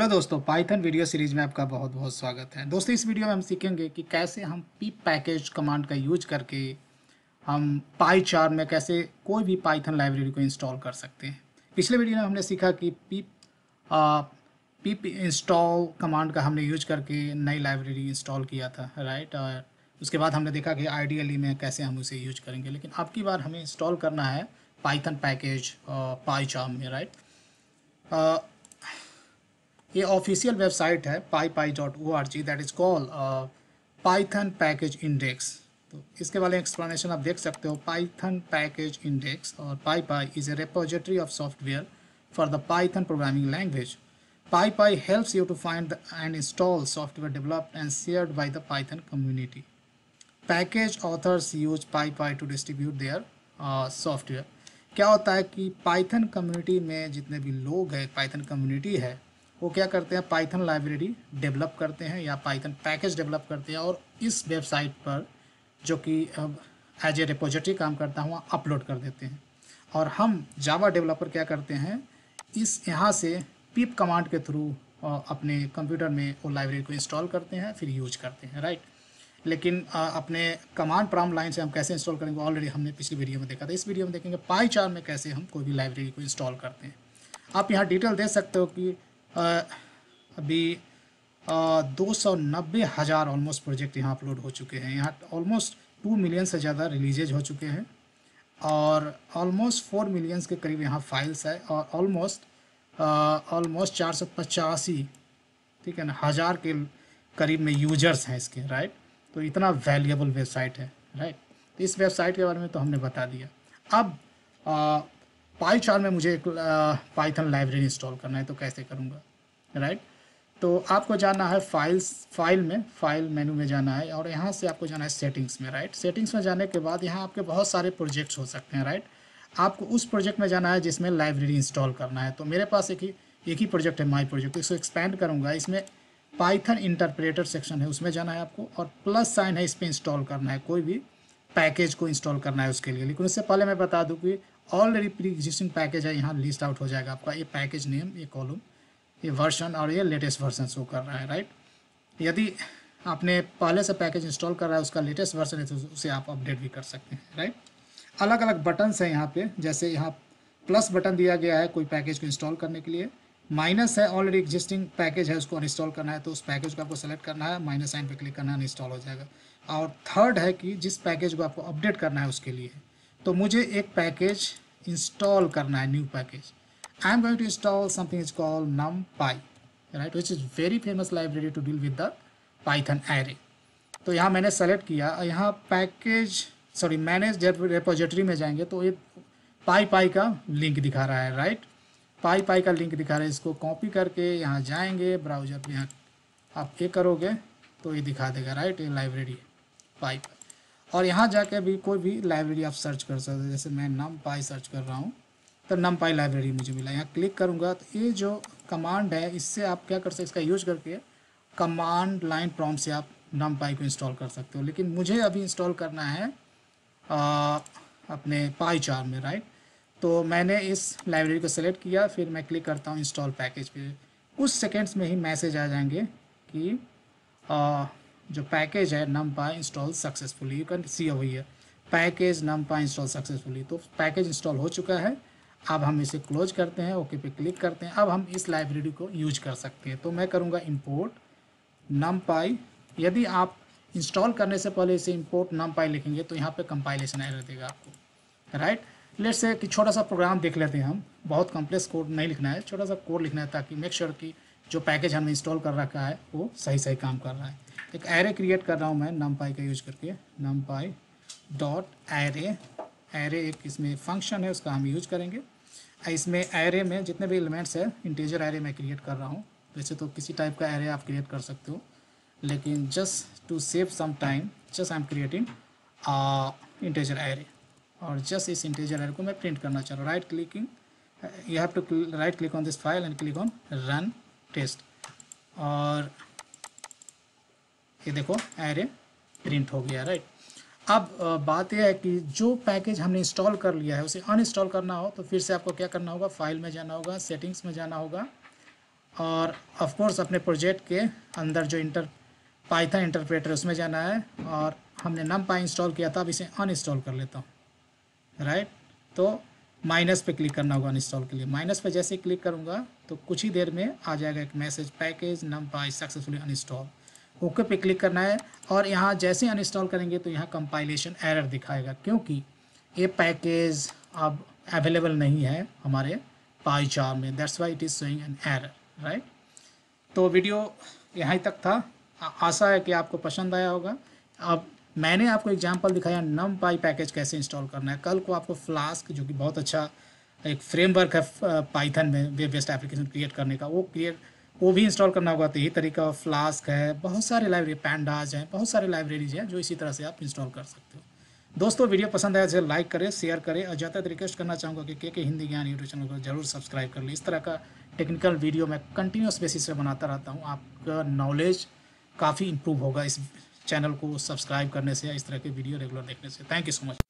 hello दोस्तों Python video series में आपका बहुत बहुत स्वागत है दोस्तों इस वीडियो में हम सीखेंगे कि कैसे हम पी पैकेज कमांड का यूज करके हम पाई चार में कैसे कोई भी पाइथन लाइब्रेरी को इंस्टॉल कर सकते हैं पिछले वीडियो में हमने सीखा कि पी आ, पीप इंस्टॉल कमांड का हमने यूज करके नई लाइब्रेरी इंस्टॉल किया था राइट और उसके बाद हमने देखा कि आइडियली में कैसे हम उसे यूज करेंगे लेकिन अब की बार हमें इंस्टॉल करना है पाइथन पैकेज पाई चार में राइट ये ऑफिशियल वेबसाइट है PyPI dot O R G that is call Python package index तो इसके वाले एक्सप्लेनेशन आप देख सकते हो पाइथन पैकेज इंडेक्स और PyPI is a repository of software for the Python programming language PyPI helps you to find and install software developed and shared by the Python community package authors use PyPI to distribute their software क्या होता है कि Python community में जितने भी लोग हैं Python community है वो क्या करते हैं पाइथन लाइब्रेरी डेवलप करते हैं या पाइथन पैकेज डेवलप करते हैं और इस वेबसाइट पर जो कि अब एज ए रिपोजिटरी काम करता है वहाँ अपलोड कर देते हैं और हम जावा डेवलपर क्या करते हैं इस यहाँ से पिप कमांड के थ्रू अपने कंप्यूटर में वो लाइब्रेरी को इंस्टॉल करते हैं फिर यूज करते हैं राइट लेकिन अपने कमांड प्राम लाइन से हम कैसे इंस्टॉल करेंगे ऑलरेडी हमने पिछली वीडियो में देखा था इस वीडियो में देखेंगे पाई चार में कैसे हम कोई भी लाइब्रेरी को इंस्टॉल करते हैं आप यहाँ डिटेल दे सकते हो कि अभी दो सौ नब्बे हज़ार ऑलमोस्ट प्रोजेक्ट यहाँ अपलोड हो चुके हैं यहाँ ऑलमोस्ट टू मिलियन से ज़्यादा रिलीजेज हो चुके हैं और ऑलमोस्ट फोर मिलियंस के करीब यहाँ फाइल्स है और ऑलमोस्ट ऑलमोस्ट चार सौ पचासी ठीक है ना हज़ार के करीब में यूजर्स हैं इसके राइट तो इतना वैल्यूएबल वेबसाइट है राइट तो इस वेबसाइट के बारे में तो हमने बता दिया अब आ, पाई चार में मुझे एक पाइथन लाइब्रेरी इंस्टॉल करना है तो कैसे करूँगा राइट तो आपको जाना है फाइल्स फाइल में फाइल मेनू में जाना है और यहाँ से आपको जाना है सेटिंग्स में राइट सेटिंग्स में जाने के बाद यहाँ आपके बहुत सारे प्रोजेक्ट्स हो सकते हैं राइट आपको उस प्रोजेक्ट में जाना है जिसमें लाइब्रेरी इंस्टॉल करना है तो मेरे पास एक ही एक ही प्रोजेक्ट है माई प्रोजेक्ट इसको एक्सपेंड करूँगा इसमें पाइथन इंटरप्रेटर सेक्शन है उसमें जाना है आपको और प्लस साइन है इस पर इंस्टॉल करना है कोई भी पैकेज को इंस्टॉल करना है उसके लिए लेकिन उससे पहले मैं बता दूँ कि ऑलरेडी प्री एग्जिस्टिंग पैकेज है यहाँ लिस्ट आउट हो जाएगा आपका ये पैकेज नेम ये कॉलम ये वर्जन और ये लेटेस्ट वर्जन शो कर रहा है राइट यदि आपने पहले से पैकेज इंस्टॉल कर रहा है उसका लेटेस्ट वर्जन है तो उसे आप अपडेट भी कर सकते हैं राइट अलग अलग बटन्स हैं यहाँ पे जैसे यहाँ प्लस बटन दिया गया है कोई पैकेज को इंस्टॉल करने के लिए माइनस है ऑलरेडी एग्जिस्टिंग पैकेज है उसको अनइंस्टॉल करना है तो उस पैकेज को आपको सेलेक्ट करना है माइनस साइन पे क्लिक करना है अनइंस्टॉल हो जाएगा और थर्ड है कि जिस पैकेज को आपको अपडेट करना है उसके लिए तो मुझे एक पैकेज इंस्टॉल करना है new package I am going to install something is call NumPy right which is very famous library to deal with the Python array तो यहाँ मैंने सेलेक्ट किया यहाँ पैकेज सॉरी मैनेज रेपोजिटरी में जाएंगे तो ये पाई पाई का लिंक दिखा रहा है राइट पाई पाई का लिंक दिखा रहा है इसको कॉपी करके यहाँ जाएंगे ब्राउजर पे यहाँ आप क्लिक करोगे तो ये दिखा देगा राइट ये लाइब्रेरी पाई पाई और यहाँ जाके भी कोई भी लाइब्रेरी आप सर्च कर सकते हैं जैसे मैं नम पाई सर्च कर रहा हूँ तो नम पाई लाइब्रेरी मुझे मिला यहाँ क्लिक करूँगा तो ये जो कमांड है इससे आप क्या कर सकते इसका यूज करके कमांड लाइन प्रॉम से आप नम पाई को इंस्टॉल कर सकते हो लेकिन मुझे अभी इंस्टॉल करना है आ, अपने पाई चार में राइट तो मैंने इस लाइब्रेरी को सेलेक्ट किया फिर मैं क्लिक करता हूँ इंस्टॉल पैकेज पे कुछ सेकेंड्स में ही मैसेज आ जाएंगे कि जो पैकेज है num install successfully you can see हुई है पैकेज नम इंस्टॉल सक्सेसफुली तो पैकेज इंस्टॉल हो चुका है अब हम इसे क्लोज करते हैं ओके पे क्लिक करते हैं अब हम इस लाइब्रेरी को यूज कर सकते हैं तो मैं करूँगा इम्पोर्ट नम यदि आप इंस्टॉल करने से पहले इसे इम्पोर्ट नम लिखेंगे तो यहाँ पर कंपाइलेशन एरर देगा आपको राइट लेट से कि छोटा सा प्रोग्राम देख लेते हैं हम बहुत कॉम्प्लेक्स कोड नहीं लिखना है छोटा सा कोड लिखना है ताकि मेक श्योर sure कि जो पैकेज हमने इंस्टॉल कर रखा है वो सही सही काम कर रहा है एक एरे क्रिएट कर रहा हूँ मैं नम का यूज करके नम डॉट एरे एरे एक इसमें फंक्शन है उसका हम यूज करेंगे इसमें एरे में जितने भी एलिमेंट्स है इंटीजर एरे मैं क्रिएट कर रहा हूँ वैसे तो किसी टाइप का एरे आप क्रिएट कर सकते हो लेकिन just to save some time just I am creating integer array और जस्ट इस इंटीजर एरे को मैं प्रिंट करना चाह रहा हूँ right clicking you have to right click on this file and click on run test और ये देखो एरे प्रिंट हो गया राइट अब बात यह है कि जो पैकेज हमने इंस्टॉल कर लिया है उसे अनइंस्टॉल करना हो तो फिर से आपको क्या करना होगा फाइल में जाना होगा सेटिंग्स में जाना होगा और ऑफ कोर्स अपने प्रोजेक्ट के अंदर जो इंटर पाइथन इंटरप्रेटर उसमें जाना है और हमने नम इंस्टॉल किया था अब इसे अनइंस्टॉल कर लेता हूँ राइट तो माइनस पे क्लिक करना होगा इंस्टॉल के लिए माइनस पे जैसे क्लिक करूँगा तो कुछ ही देर में आ जाएगा एक message package NumPy successfully uninstall okay पे क्लिक करना है और यहाँ जैसे अनइंस्टॉल करेंगे तो यहाँ कंपाइलेशन एरर दिखाएगा क्योंकि ये पैकेज अब अवेलेबल नहीं है हमारे पाई चार में that's why it is showing an error right तो वीडियो यहाँ तक था आशा है कि आपको पसंद आया होगा अब मैंने आपको एग्जाम्पल दिखाया नम पाई पैकेज कैसे इंस्टॉल करना है कल को आपको फ्लास्क जो कि बहुत अच्छा एक फ्रेमवर्क है पाइथन में वेब बेस्ड एप्लीकेशन क्रिएट करने का वो क्रिएट वो भी इंस्टॉल करना होगा तो यही तरीका फ्लास्क है बहुत सारे लाइब्रेरी पैंडाज हैं बहुत सारे लाइब्रेरीज हैं जो इसी तरह से आप इंस्टॉल कर सकते हो दोस्तों वीडियो पसंद आया इसे तो लाइक करें शेयर करें और ज़्यादातर तो रिक्वेस्ट करना चाहूँगा कि के के हिंदी ज्ञान यूट्यूब चैनल को जरूर सब्सक्राइब कर लें इस तरह का टेक्निकल वीडियो मैं कंटिन्यूस बेसिस से बनाता रहता हूँ आपका नॉलेज काफ़ी इंप्रूव होगा इस चैनल को सब्सक्राइब करने से इस तरह के वीडियो रेगुलर देखने से थैंक यू सो मच